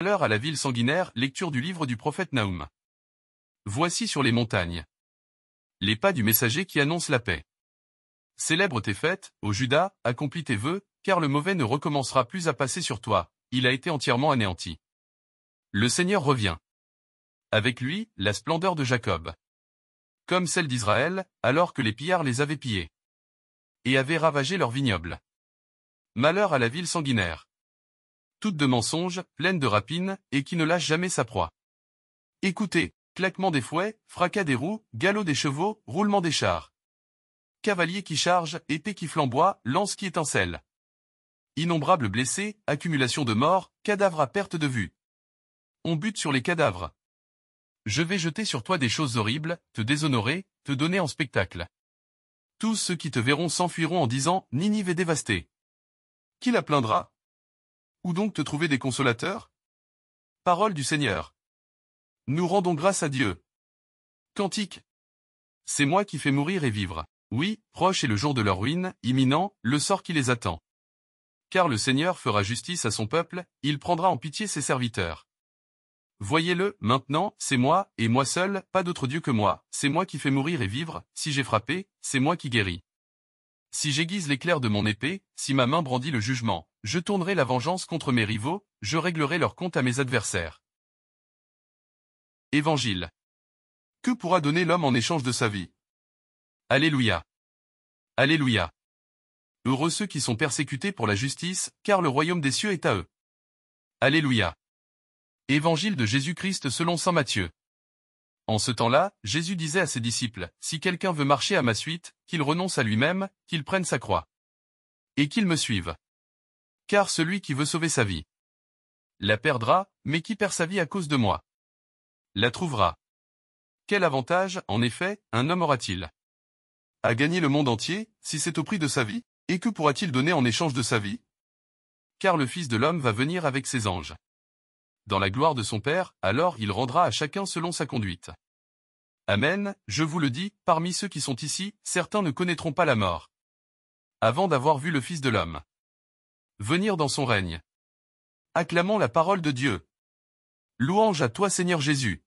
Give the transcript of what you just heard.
Malheur à la ville sanguinaire, lecture du livre du prophète Naoum. Voici sur les montagnes. Les pas du messager qui annonce la paix. Célèbre tes fêtes, ô Judas, accomplis tes vœux, car le mauvais ne recommencera plus à passer sur toi, il a été entièrement anéanti. Le Seigneur revient. Avec lui, la splendeur de Jacob. Comme celle d'Israël, alors que les pillards les avaient pillés. Et avaient ravagé leurs vignobles. Malheur à la ville sanguinaire. Toutes de mensonges, pleine de rapines, et qui ne lâche jamais sa proie. Écoutez, claquement des fouets, fracas des roues, galop des chevaux, roulement des chars. Cavalier qui charge, épée qui flamboie, lance qui étincelle. Innombrables blessés, accumulation de morts, cadavres à perte de vue. On bute sur les cadavres. Je vais jeter sur toi des choses horribles, te déshonorer, te donner en spectacle. Tous ceux qui te verront s'enfuiront en disant « Ninive est dévastée ». Qui la plaindra où donc te trouver des consolateurs Parole du Seigneur. Nous rendons grâce à Dieu. Cantique. C'est moi qui fais mourir et vivre. Oui, proche est le jour de leur ruine, imminent, le sort qui les attend. Car le Seigneur fera justice à son peuple, il prendra en pitié ses serviteurs. Voyez-le, maintenant, c'est moi, et moi seul, pas d'autre Dieu que moi, c'est moi qui fais mourir et vivre, si j'ai frappé, c'est moi qui guéris. Si j'aiguise l'éclair de mon épée, si ma main brandit le jugement, je tournerai la vengeance contre mes rivaux, je réglerai leur compte à mes adversaires. Évangile. Que pourra donner l'homme en échange de sa vie Alléluia. Alléluia. Heureux ceux qui sont persécutés pour la justice, car le royaume des cieux est à eux. Alléluia. Évangile de Jésus-Christ selon Saint Matthieu. En ce temps-là, Jésus disait à ses disciples, Si quelqu'un veut marcher à ma suite, qu'il renonce à lui-même, qu'il prenne sa croix. Et qu'il me suive car celui qui veut sauver sa vie la perdra, mais qui perd sa vie à cause de moi la trouvera. Quel avantage, en effet, un homme aura-t-il À gagner le monde entier, si c'est au prix de sa vie, et que pourra-t-il donner en échange de sa vie Car le Fils de l'homme va venir avec ses anges. Dans la gloire de son Père, alors il rendra à chacun selon sa conduite. Amen, je vous le dis, parmi ceux qui sont ici, certains ne connaîtront pas la mort. Avant d'avoir vu le Fils de l'homme venir dans son règne. Acclamons la parole de Dieu. Louange à toi Seigneur Jésus.